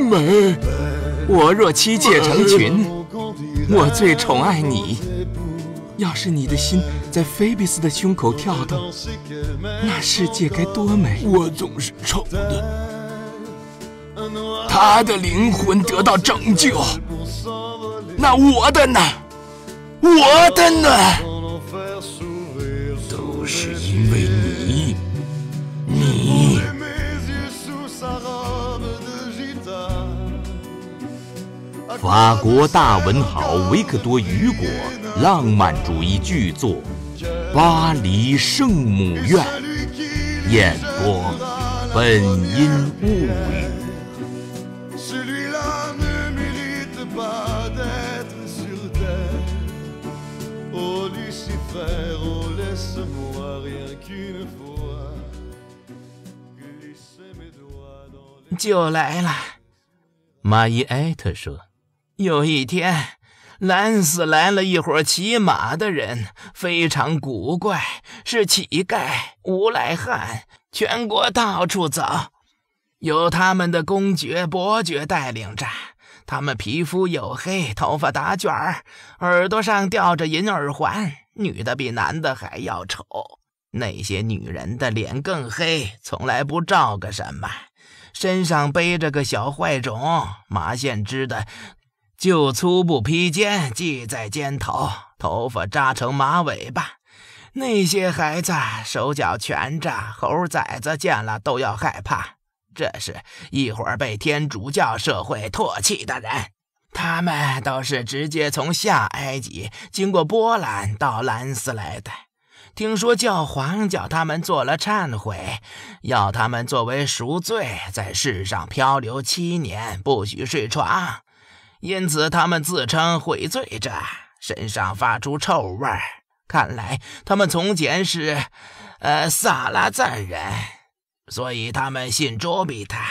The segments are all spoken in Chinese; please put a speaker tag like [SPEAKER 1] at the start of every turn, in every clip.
[SPEAKER 1] 美，我若妻妾成群，我最宠爱你。要是你的心在菲比斯的胸口跳动，那世界该多美！我总是丑的，他的灵魂得到拯救，那我的呢？我的呢？法国大文豪维克多·雨果浪漫主义巨作《巴黎圣母院》，演播本音物语就来了。玛伊埃特说。有一天，兰斯来了一伙骑马的人，非常古怪，是乞丐、无赖汉，全国到处走，有他们的公爵、伯爵带领着。他们皮肤黝黑，头发打卷儿，耳朵上吊着银耳环。女的比男的还要丑，那些女人的脸更黑，从来不照个什么，身上背着个小坏种，麻线织的。就粗布披肩系在肩头，头发扎成马尾巴。那些孩子手脚全着，猴崽子见了都要害怕。这是一会儿被天主教社会唾弃的人，他们都是直接从下埃及经过波兰到兰斯来的。听说教皇叫他们做了忏悔，要他们作为赎罪，在世上漂流七年，不许睡床。因此，他们自称悔罪者，身上发出臭味儿。看来，他们从前是，呃，萨拉赞人，所以他们信卓比太，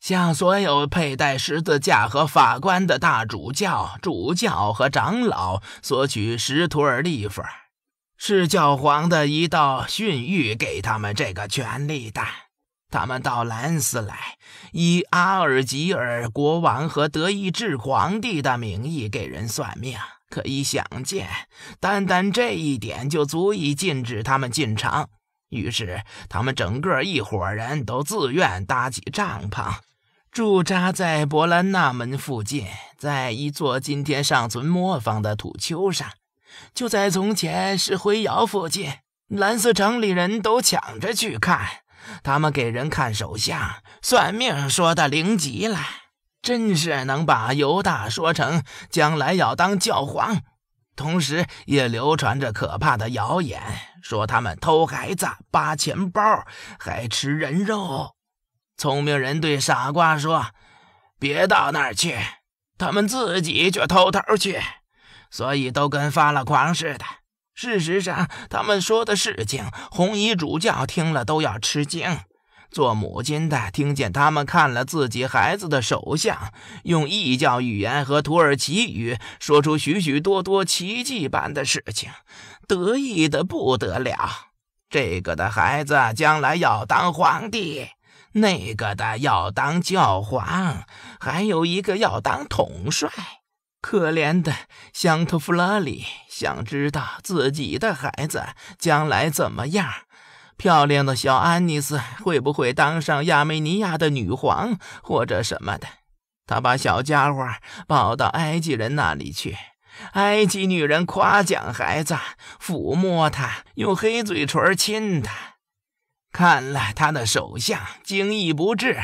[SPEAKER 1] 向所有佩戴十字架和法官的大主教、主教和长老索取什图尔利弗，是教皇的一道训谕给他们这个权利的。他们到兰斯来，以阿尔吉尔国王和德意志皇帝的名义给人算命，可以想见，单单这一点就足以禁止他们进城。于是，他们整个一伙人都自愿搭起帐篷，驻扎在博兰纳门附近，在一座今天尚存磨坊的土丘上，就在从前石灰窑附近。兰斯城里人都抢着去看。他们给人看手相、算命，说的灵极了，真是能把犹大说成将来要当教皇。同时也流传着可怕的谣言，说他们偷孩子、扒钱包，还吃人肉。聪明人对傻瓜说：“别到那儿去。”他们自己却偷偷去，所以都跟发了狂似的。事实上，他们说的事情，红衣主教听了都要吃惊。做母亲的听见他们看了自己孩子的手相，用异教语言和土耳其语说出许许多多奇迹般的事情，得意的不得了。这个的孩子将来要当皇帝，那个的要当教皇，还有一个要当统帅。可怜的香特弗拉里想知道自己的孩子将来怎么样，漂亮的小安妮斯会不会当上亚美尼亚的女皇或者什么的？他把小家伙抱到埃及人那里去，埃及女人夸奖孩子，抚摸他，用黑嘴唇亲他，看了他的手相，惊异不至。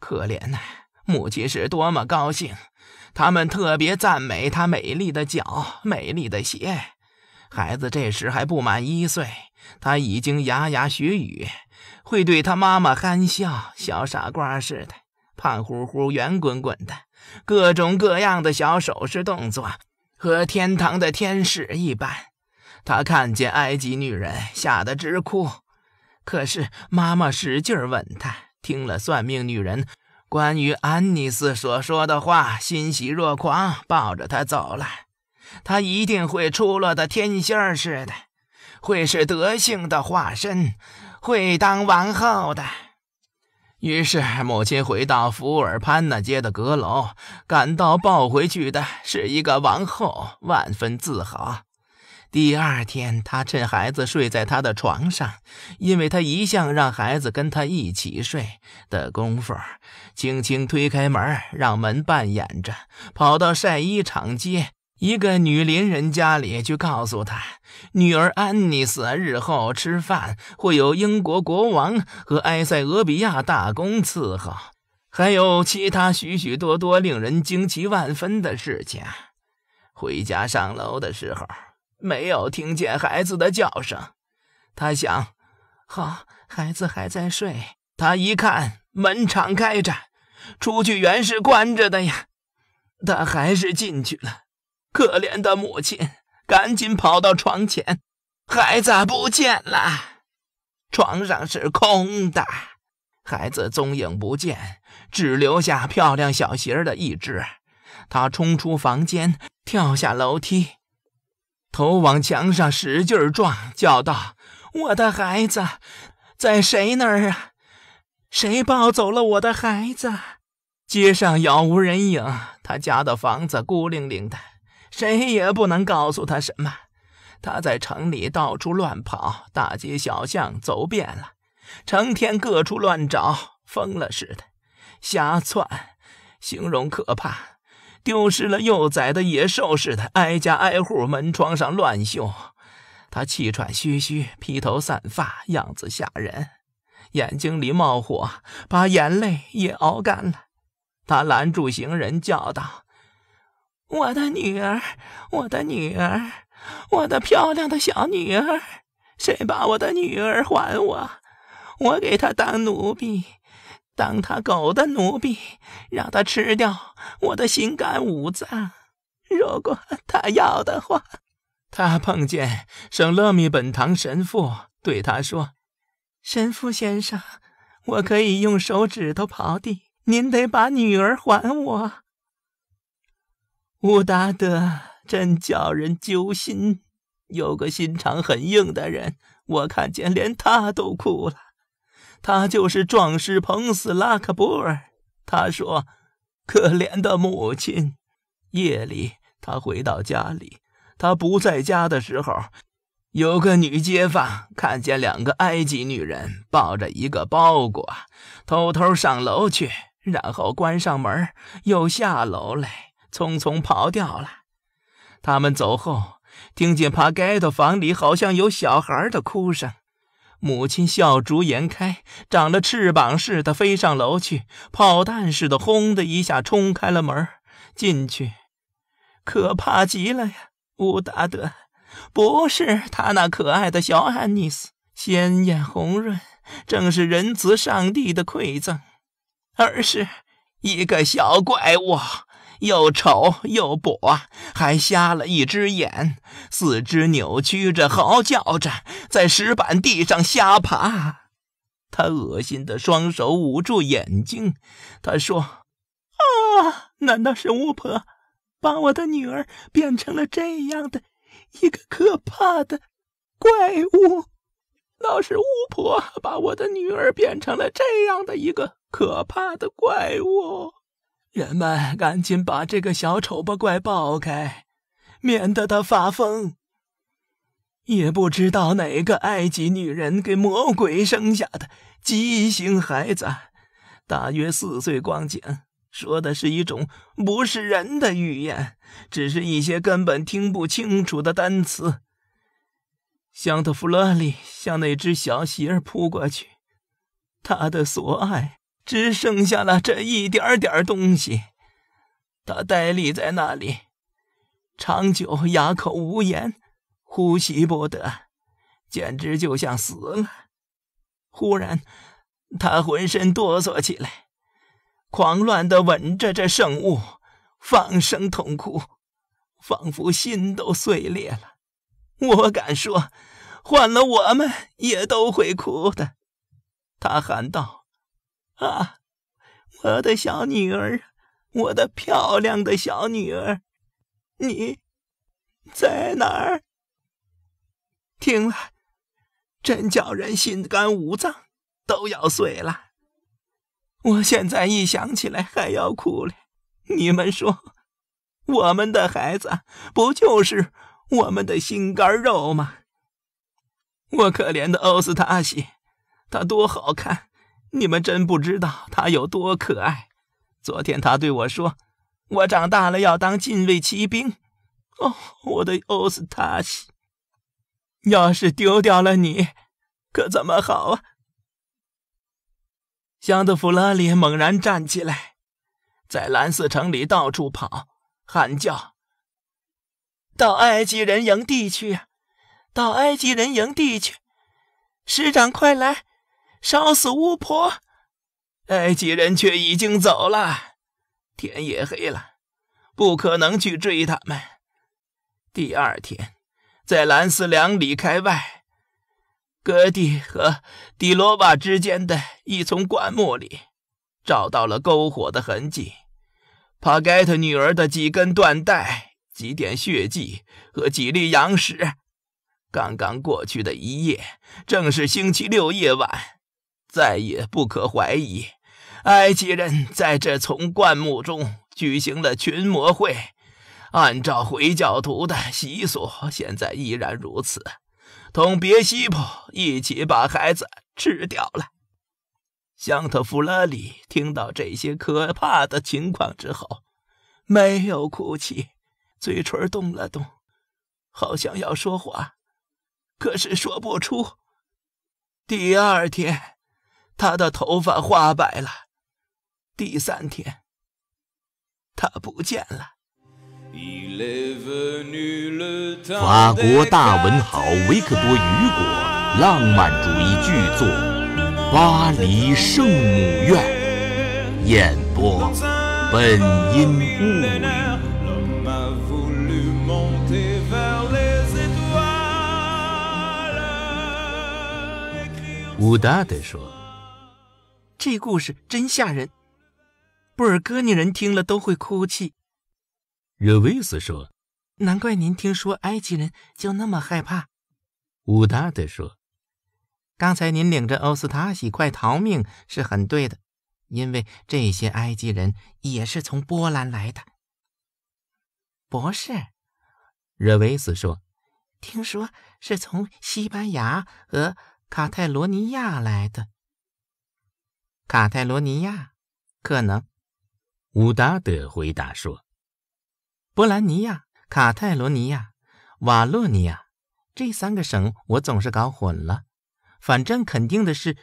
[SPEAKER 1] 可怜呐，母亲是多么高兴！他们特别赞美他美丽的脚、美丽的鞋。孩子这时还不满一岁，他已经牙牙学语，会对他妈妈憨笑，小傻瓜似的，胖乎乎、圆滚滚的，各种各样的小手势动作，和天堂的天使一般。他看见埃及女人，吓得直哭，可是妈妈使劲吻他。听了算命女人。关于安妮斯所说的话，欣喜若狂，抱着她走了。她一定会出落得天仙似的，会是德性的化身，会当王后的。于是，母亲回到福尔潘那街的阁楼，感到抱回去的是一个王后，万分自豪。第二天，他趁孩子睡在他的床上，因为他一向让孩子跟他一起睡的功夫，轻轻推开门，让门半掩着，跑到晒衣场街一个女邻人家里去，告诉他女儿安妮斯日后吃饭会有英国国王和埃塞俄比亚大公伺候，还有其他许许多多令人惊奇万分的事情。回家上楼的时候。没有听见孩子的叫声，他想：好，孩子还在睡。他一看门敞开着，出去原是关着的呀，他还是进去了。可怜的母亲赶紧跑到床前，孩子不见了，床上是空的，孩子踪影不见，只留下漂亮小鞋的一只。他冲出房间，跳下楼梯。头往墙上使劲撞，叫道：“我的孩子，在谁那儿啊？谁抱走了我的孩子？”街上杳无人影，他家的房子孤零零的，谁也不能告诉他什么。他在城里到处乱跑，大街小巷走遍了，成天各处乱找，疯了似的，瞎窜，形容可怕。丢失了幼崽的野兽似的，挨家挨户门窗上乱嗅。他气喘吁吁，披头散发，样子吓人，眼睛里冒火，把眼泪也熬干了。他拦住行人，叫道：“我的女儿，我的女儿，我的漂亮的小女儿，谁把我的女儿还我？我给她当奴婢。”当他狗的奴婢，让他吃掉我的心肝五脏。如果他要的话，他碰见圣勒米本堂神父，对他说：“神父先生，我可以用手指头刨地，您得把女儿还我。”乌达德真叫人揪心。有个心肠很硬的人，我看见连他都哭了。他就是壮士彭斯拉克布尔。他说：“可怜的母亲，夜里他回到家里。他不在家的时候，有个女街坊看见两个埃及女人抱着一个包裹，偷偷上楼去，然后关上门，又下楼来，匆匆跑掉了。他们走后，听见帕盖的房里好像有小孩的哭声。”母亲笑逐颜开，长了翅膀似的飞上楼去，炮弹似的轰的一下冲开了门。进去，可怕极了呀！乌达德不是他那可爱的小安妮斯，鲜艳红润，正是仁慈上帝的馈赠，而是一个小怪物。又丑又跛，还瞎了一只眼，四肢扭曲着，嚎叫着，在石板地上瞎爬。他恶心的双手捂住眼睛，他说：“啊，难道是巫婆把我的女儿变成了这样的一个可怕的怪物？老是巫婆把我的女儿变成了这样的一个可怕的怪物？”人们赶紧把这个小丑八怪抱开，免得他发疯。也不知道哪个埃及女人给魔鬼生下的畸形孩子，大约四岁光景，说的是一种不是人的语言，只是一些根本听不清楚的单词。香特弗洛里向那只小鞋扑过去，他的所爱。只剩下了这一点点东西，他呆立在那里，长久哑口无言，呼吸不得，简直就像死了。忽然，他浑身哆嗦起来，狂乱的吻着这圣物，放声痛哭，仿佛心都碎裂了。我敢说，换了我们也都会哭的。他喊道。啊，我的小女儿，我的漂亮的小女儿，你在哪儿？听了，真叫人心肝五脏都要碎了。我现在一想起来还要哭嘞。你们说，我们的孩子不就是我们的心肝肉吗？我可怜的奥斯塔西，他多好看！你们真不知道他有多可爱。昨天他对我说：“我长大了要当禁卫骑兵。”哦，我的欧斯塔西！要是丢掉了你，可怎么好啊！香德弗拉里猛然站起来，在蓝色城里到处跑，喊叫：“到埃及人营地去到埃及人营地去！师长快来！”烧死巫婆，哎，几人却已经走了，天也黑了，不可能去追他们。第二天，在兰斯两里开外，戈蒂和迪罗瓦之间的一丛灌木里，找到了篝火的痕迹，帕盖特女儿的几根缎带、几点血迹和几粒羊屎。刚刚过去的一夜，正是星期六夜晚。再也不可怀疑，埃及人在这丛灌木中举行了群魔会，按照回教徒的习俗，现在依然如此，同别西卜一起把孩子吃掉了。香特弗拉里听到这些可怕的情况之后，没有哭泣，嘴唇动了动，好像要说话，可是说不出。第二天。他的头发花白了。第三天，他不见了。法国大文豪维克多·雨果浪漫主义巨作《巴黎圣母院》演播，本音物语。乌达德说。这故事真吓人，布尔哥尼人听了都会哭泣。热维斯说：“难怪您听说埃及人就那么害怕。”乌达德说：“刚才您领着欧斯塔西快逃命是很对的，因为这些埃及人也是从波兰来的。”不是，热维斯说：“听说是从西班牙和卡泰罗尼亚来的。”卡泰罗尼亚可能，乌达德回答说：“波兰尼亚、卡泰罗尼亚、瓦洛尼亚这三个省，我总是搞混了。反正肯定的是，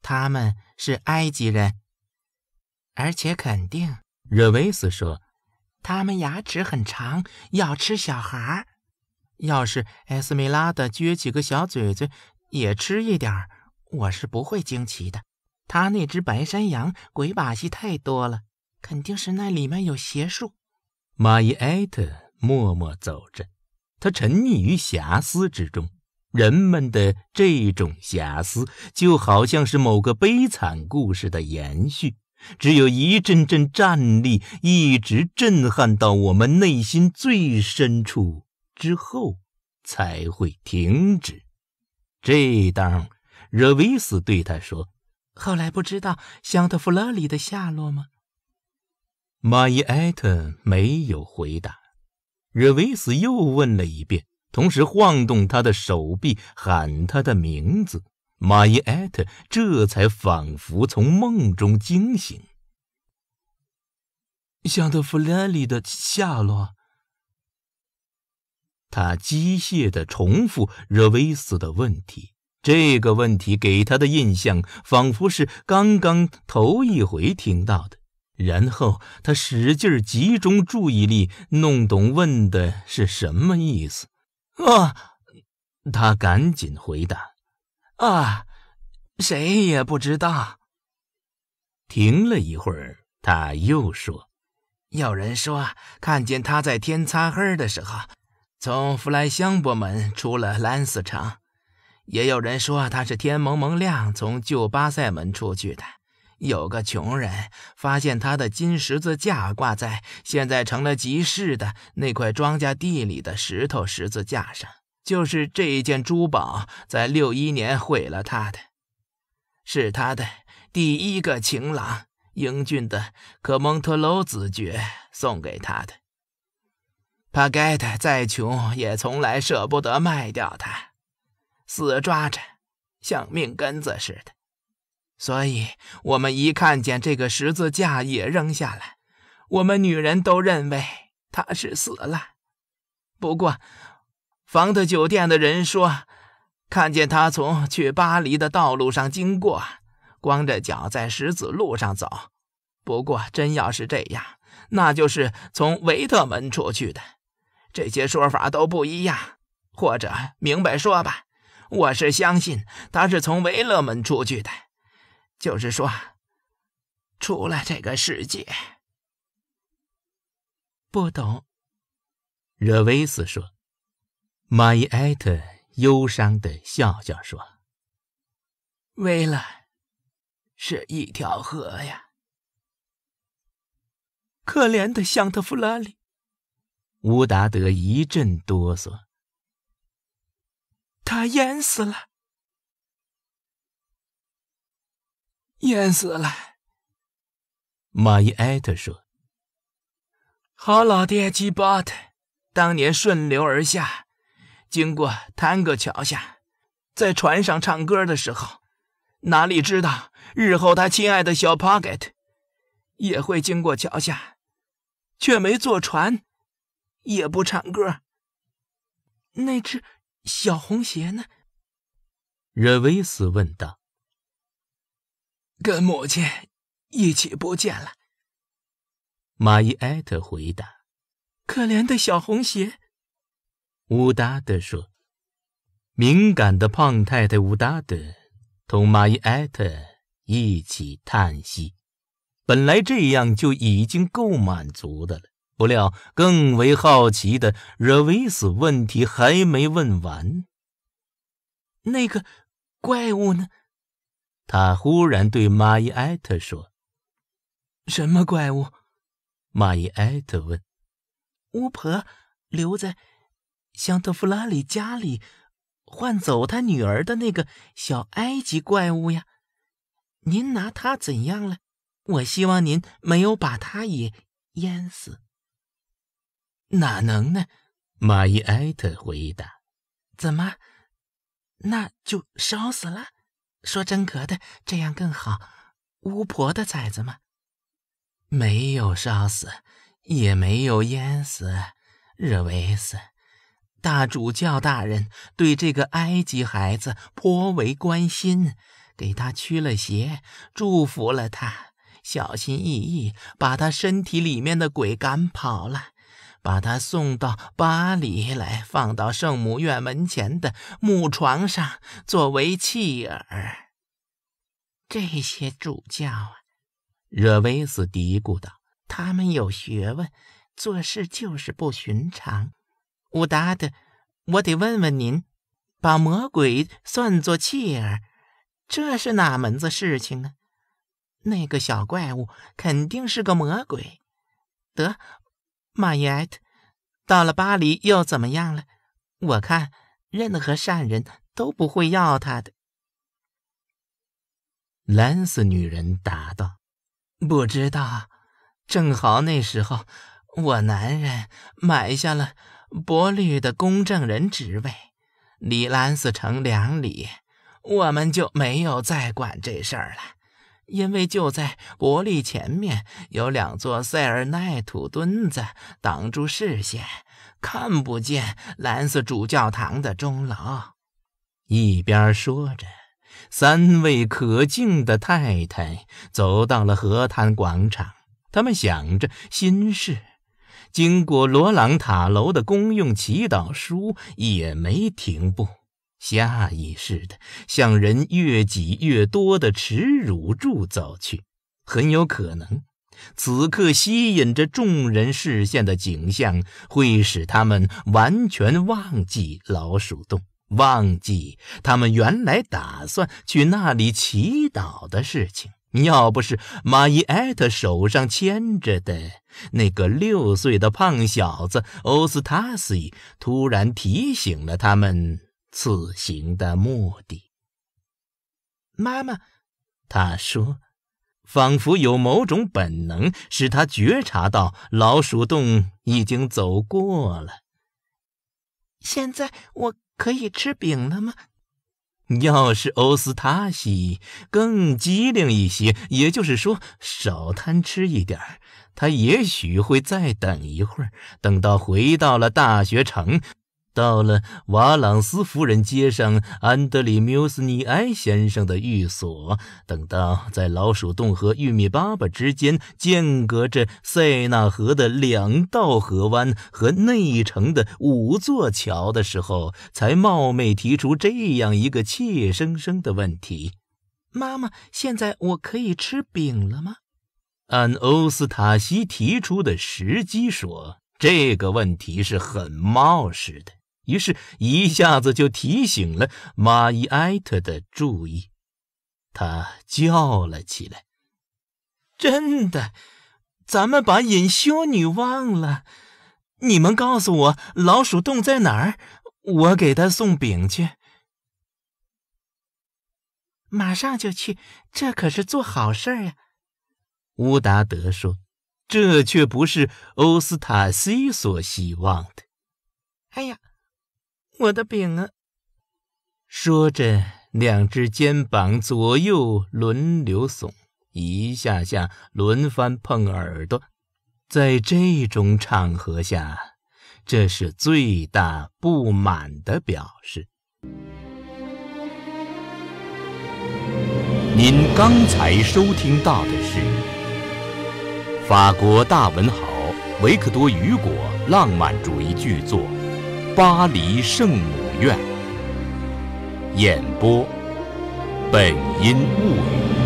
[SPEAKER 1] 他们是埃及人，而且肯定。”热维斯说：“他们牙齿很长，要吃小孩儿。要是埃斯梅拉的撅起个小嘴嘴，也吃一点儿，我是不会惊奇的。”他那只白山羊鬼把戏太多了，肯定是那里面有邪术。玛伊埃特默默走着，他沉溺于遐思之中。人们的这种遐思就好像是某个悲惨故事的延续，只有一阵阵战栗一直震撼到我们内心最深处之后才会停止。这当，热维斯对他说。后来不知道香特弗勒里的下落吗？玛伊埃特没有回答。热维斯又问了一遍，同时晃动他的手臂，喊他的名字。玛伊埃特这才仿佛从梦中惊醒。香特弗勒里的下落，他机械地重复热维斯的问题。这个问题给他的印象，仿佛是刚刚头一回听到的。然后他使劲集中注意力，弄懂问的是什么意思。啊！他赶紧回答：“啊，谁也不知道。”停了一会儿，他又说：“有人说看见他在天擦黑的时候，从弗莱香伯门出了兰斯城。”也有人说他是天蒙蒙亮从旧巴塞门出去的。有个穷人发现他的金十字架挂在现在成了集市的那块庄稼地里的石头十字架上。就是这件珠宝在六一年毁了他的是他的第一个情郎，英俊的科蒙特楼子爵送给他的。帕盖特再穷也从来舍不得卖掉它。死抓着，像命根子似的，所以我们一看见这个十字架也扔下来，我们女人都认为他是死了。不过，房特酒店的人说，看见他从去巴黎的道路上经过，光着脚在石子路上走。不过，真要是这样，那就是从维特门出去的。这些说法都不一样，或者明白说吧。我是相信他是从维勒门出去的，就是说，出了这个世界。不懂。热维斯说，玛伊埃特忧伤的笑笑说：“维了，是一条河呀。”可怜的香特弗拉里，乌达德一阵哆嗦。他淹死了，淹死了。马伊埃特说：“好老爹吉巴特，当年顺流而下，经过坦格桥下，在船上唱歌的时候，哪里知道日后他亲爱的小 Pocket 也会经过桥下，却没坐船，也不唱歌。那只。”小红鞋呢？热维斯问道。“跟母亲一起不见了。”马伊埃特回答。“可怜的小红鞋。”乌达德说。敏感的胖太太乌达德同马伊埃特一起叹息：“本来这样就已经够满足的了。”不料，更为好奇的热维斯问题还没问完，那个怪物呢？他忽然对玛伊埃特说：“什么怪物？”玛伊埃特问：“巫婆留在香特弗拉里家里，换走他女儿的那个小埃及怪物呀？您拿他怎样了？我希望您没有把他也淹死。”哪能呢？马伊埃特回答：“怎么？那就烧死了？说真格的，这样更好。巫婆的崽子吗？没有烧死，也没有淹死。日维斯，大主教大人对这个埃及孩子颇为关心，给他驱了邪，祝福了他，小心翼翼把他身体里面的鬼赶跑了。”把他送到巴黎来，放到圣母院门前的木床上作为弃儿。这些主教啊，热威斯嘀咕道：“他们有学问，做事就是不寻常。”乌达的，我得问问您，把魔鬼算作弃儿，这是哪门子事情呢？那个小怪物肯定是个魔鬼，得。玛伊特到了巴黎又怎么样了？我看任何善人都不会要他的。兰斯女人答道：“不知道，正好那时候我男人买下了博律的公证人职位，离兰斯城两里，我们就没有再管这事儿了。”因为就在伯利前面有两座塞尔奈土墩子挡住视线，看不见蓝色主教堂的钟楼。一边说着，三位可敬的太太走到了河滩广场，他们想着心事，经过罗朗塔楼的公用祈祷书也没停步。下意识的向人越挤越多的耻辱柱走去，很有可能，此刻吸引着众人视线的景象会使他们完全忘记老鼠洞，忘记他们原来打算去那里祈祷的事情。要不是马伊埃特手上牵着的那个六岁的胖小子欧斯塔西突然提醒了他们。此行的目的，妈妈，他说，仿佛有某种本能使他觉察到老鼠洞已经走过了。现在我可以吃饼了吗？要是欧斯塔西更机灵一些，也就是说少贪吃一点他也许会再等一会儿，等到回到了大学城。到了瓦朗斯夫人街上安德里缪斯尼埃先生的寓所，等到在老鼠洞和玉米粑粑之间间隔着塞纳河的两道河湾和内城的五座桥的时候，才冒昧提出这样一个怯生生的问题：“妈妈，现在我可以吃饼了吗？”安欧斯塔西提出的时机说：“这个问题是很冒失的。”于是，一下子就提醒了玛伊埃特的注意，他叫了起来：“真的，咱们把隐修女忘了！你们告诉我老鼠洞在哪儿，我给她送饼去。”“马上就去，这可是做好事儿呀！”乌达德说。这却不是欧斯塔西所希望的。哎呀！我的饼啊！说着，两只肩膀左右轮流耸，一下下轮番碰耳朵。在这种场合下，这是最大不满的表示。您刚才收听到的是法国大文豪维克多·雨果浪漫主义巨作。巴黎圣母院。演播，本音物语。